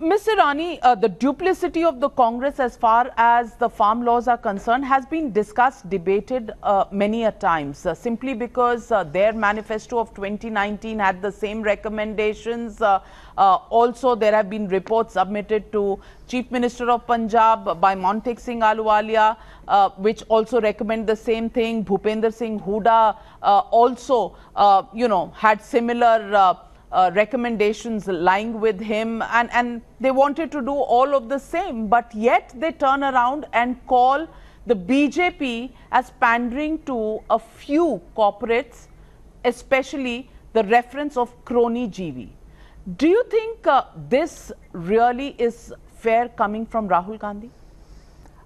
Mr. Irani, uh, the duplicity of the Congress as far as the farm laws are concerned has been discussed, debated uh, many a times, uh, simply because uh, their manifesto of 2019 had the same recommendations. Uh, uh, also, there have been reports submitted to Chief Minister of Punjab by Montek Singh Aluwalia, which also recommend the same thing. Bhupender Singh Huda also, you know, had similar uh, recommendations lying with him and, and they wanted to do all of the same. But yet they turn around and call the BJP as pandering to a few corporates, especially the reference of crony GV. Do you think uh, this really is fair coming from Rahul Gandhi?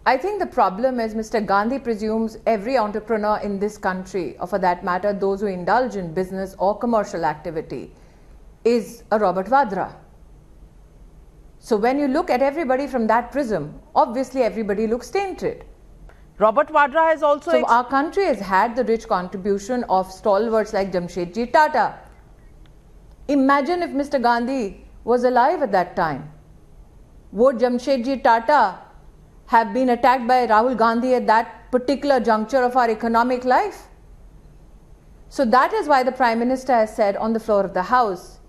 I think the problem is Mr. Gandhi presumes every entrepreneur in this country, or for that matter, those who indulge in business or commercial activity, is a Robert Vadra. So when you look at everybody from that prism, obviously everybody looks tainted. Robert Vadra has also. So our country has had the rich contribution of stalwarts like Jamshedji Tata. Imagine if Mr. Gandhi was alive at that time. Would Jamshedji Tata have been attacked by Rahul Gandhi at that particular juncture of our economic life? So that is why the Prime Minister has said on the floor of the House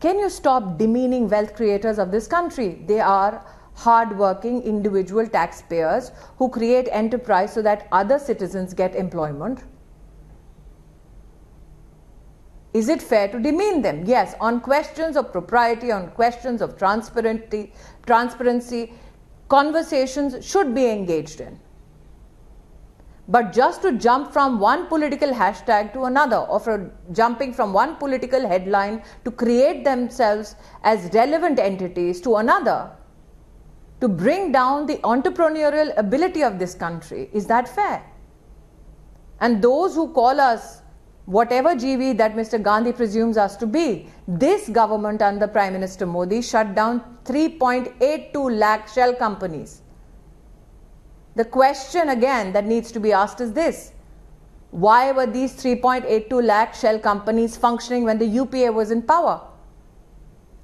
can you stop demeaning wealth creators of this country? They are hardworking individual taxpayers who create enterprise so that other citizens get employment. Is it fair to demean them? Yes, on questions of propriety, on questions of transparency, transparency conversations should be engaged in. But just to jump from one political hashtag to another, or from jumping from one political headline to create themselves as relevant entities to another, to bring down the entrepreneurial ability of this country, is that fair? And those who call us whatever GV that Mr. Gandhi presumes us to be, this government under Prime Minister Modi shut down 3.82 lakh shell companies. The question again that needs to be asked is this Why were these 3.82 lakh shell companies functioning when the UPA was in power?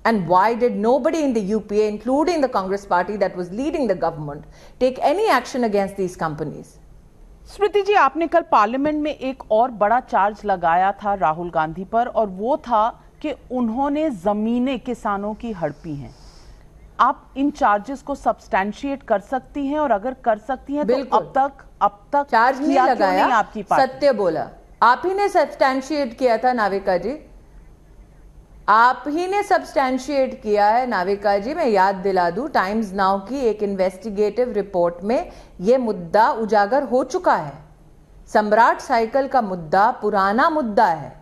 And why did nobody in the UPA, including the Congress party that was leading the government, take any action against these companies? स्मृति जी आपने कल parliament में एक और बड़ा charge लगाया था राहुल गांधी पर और वो था कि उन्होंने ज़मीनें किसानों की हड़पी हैं आप इन चार्जेस को सब्सटैंशिएट कर सकती हैं और अगर कर सकती हैं तो अब तक अब तक चार्ज नहीं लगाया नहीं आपकी सत्य बोला आप ही ने सब्सटैंशिएट किया था नाविका जी आप ही ने सब्सटैंशिएट किया है नाविका जी मैं याद दिला दूं टाइम्स नाउ की एक इन्वेस्टिगेटिव रिपोर्ट में यह मुद्दा उजागर हो चुका है सम्राट साइकिल का मुद्दा पुराना मुद्दा है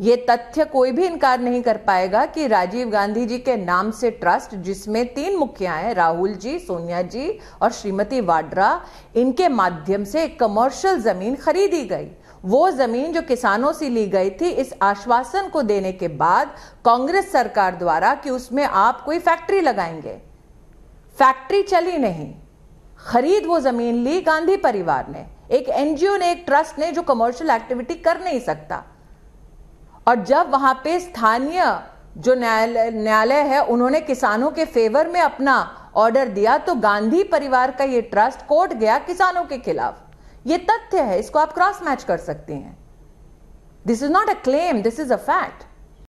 ये तथ्य कोई भी इनकार नहीं कर पाएगा कि राजीव गांधी जी के नाम से ट्रस्ट जिसमें तीन मुखिया हैं राहुल जी सोनिया जी और श्रीमती वाड्रा इनके माध्यम से कमर्शियल जमीन खरीदी गई वो जमीन जो किसानों से ली गई थी इस आश्वासन को देने के बाद कांग्रेस सरकार द्वारा कि उसमें आप कोई फैक्ट्री लगाएंगे फैक्ट्री चली नहीं खरीद वो जमीन ली गांधी परिवार ने एक एनजीओ ने एक ट्रस्ट ने जो कमर्शियल एक्टिविटी कर नहीं सकता और जब वहां पे स्थानीय जो न्यायालय न्यायालय है उन्होंने किसानों के फेवर में अपना ऑर्डर दिया तो गांधी परिवार का ये ट्रस्ट कोर्ट गया किसानों के खिलाफ ये तथ्य है इसको आप क्रॉस मैच कर सकते हैं this is not a claim this is a fact